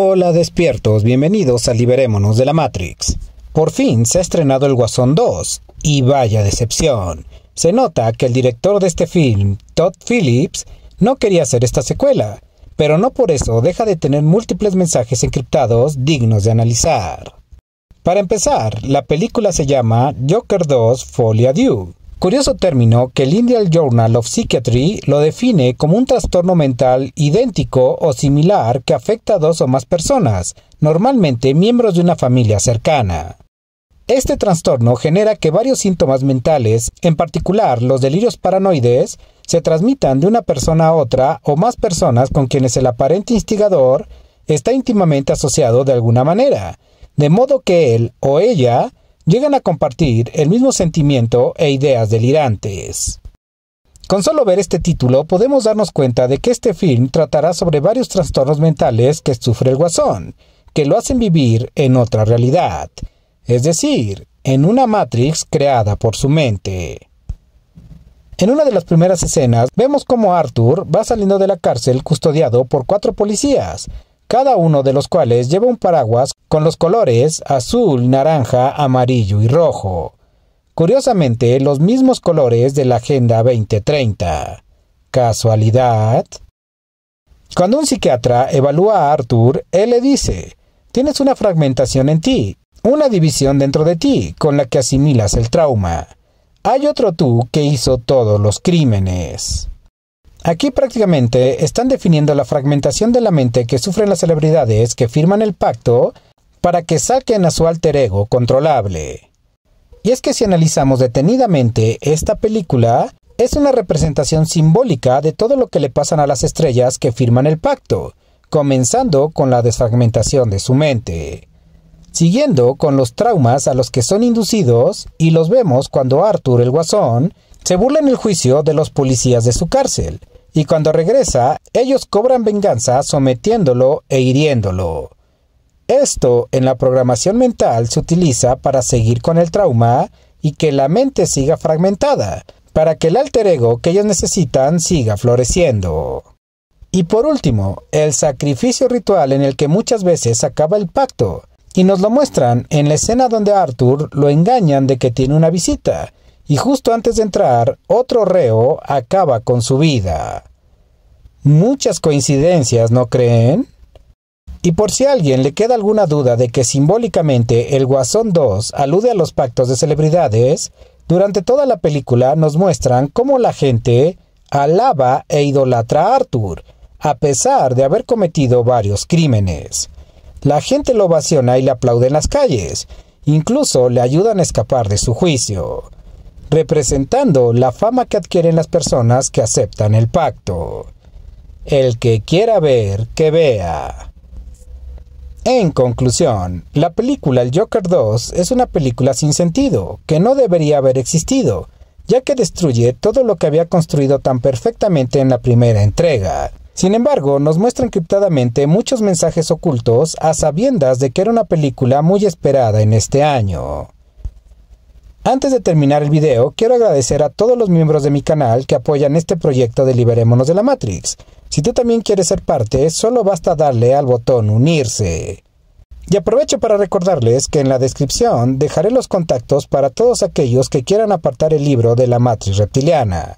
Hola despiertos, bienvenidos a Liberémonos de la Matrix. Por fin se ha estrenado El Guasón 2, y vaya decepción. Se nota que el director de este film, Todd Phillips, no quería hacer esta secuela, pero no por eso deja de tener múltiples mensajes encriptados dignos de analizar. Para empezar, la película se llama Joker 2 Folia Duke. Curioso término que el Indian Journal of Psychiatry lo define como un trastorno mental idéntico o similar que afecta a dos o más personas, normalmente miembros de una familia cercana. Este trastorno genera que varios síntomas mentales, en particular los delirios paranoides, se transmitan de una persona a otra o más personas con quienes el aparente instigador está íntimamente asociado de alguna manera, de modo que él o ella llegan a compartir el mismo sentimiento e ideas delirantes. Con solo ver este título podemos darnos cuenta de que este film tratará sobre varios trastornos mentales que sufre el guasón, que lo hacen vivir en otra realidad, es decir, en una Matrix creada por su mente. En una de las primeras escenas vemos cómo Arthur va saliendo de la cárcel custodiado por cuatro policías, cada uno de los cuales lleva un paraguas con los colores azul, naranja, amarillo y rojo. Curiosamente, los mismos colores de la Agenda 2030. ¿Casualidad? Cuando un psiquiatra evalúa a Arthur, él le dice, tienes una fragmentación en ti, una división dentro de ti, con la que asimilas el trauma. Hay otro tú que hizo todos los crímenes. Aquí prácticamente están definiendo la fragmentación de la mente que sufren las celebridades que firman el pacto para que saquen a su alter ego controlable. Y es que si analizamos detenidamente esta película, es una representación simbólica de todo lo que le pasan a las estrellas que firman el pacto, comenzando con la desfragmentación de su mente, siguiendo con los traumas a los que son inducidos y los vemos cuando Arthur el Guasón se burla en el juicio de los policías de su cárcel, y cuando regresa, ellos cobran venganza sometiéndolo e hiriéndolo. Esto en la programación mental se utiliza para seguir con el trauma y que la mente siga fragmentada, para que el alter ego que ellos necesitan siga floreciendo. Y por último, el sacrificio ritual en el que muchas veces acaba el pacto, y nos lo muestran en la escena donde Arthur lo engañan de que tiene una visita, y justo antes de entrar, otro reo acaba con su vida. Muchas coincidencias, ¿no creen? Y por si a alguien le queda alguna duda de que simbólicamente el Guasón 2 alude a los pactos de celebridades, durante toda la película nos muestran cómo la gente alaba e idolatra a Arthur, a pesar de haber cometido varios crímenes. La gente lo ovaciona y le aplaude en las calles, incluso le ayudan a escapar de su juicio representando la fama que adquieren las personas que aceptan el pacto. El que quiera ver, que vea. En conclusión, la película El Joker 2 es una película sin sentido, que no debería haber existido, ya que destruye todo lo que había construido tan perfectamente en la primera entrega. Sin embargo, nos muestra encriptadamente muchos mensajes ocultos a sabiendas de que era una película muy esperada en este año. Antes de terminar el video, quiero agradecer a todos los miembros de mi canal que apoyan este proyecto de Liberémonos de la Matrix. Si tú también quieres ser parte, solo basta darle al botón unirse. Y aprovecho para recordarles que en la descripción dejaré los contactos para todos aquellos que quieran apartar el libro de la Matrix reptiliana.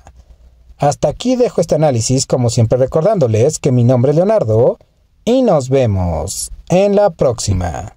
Hasta aquí dejo este análisis, como siempre recordándoles que mi nombre es Leonardo y nos vemos en la próxima.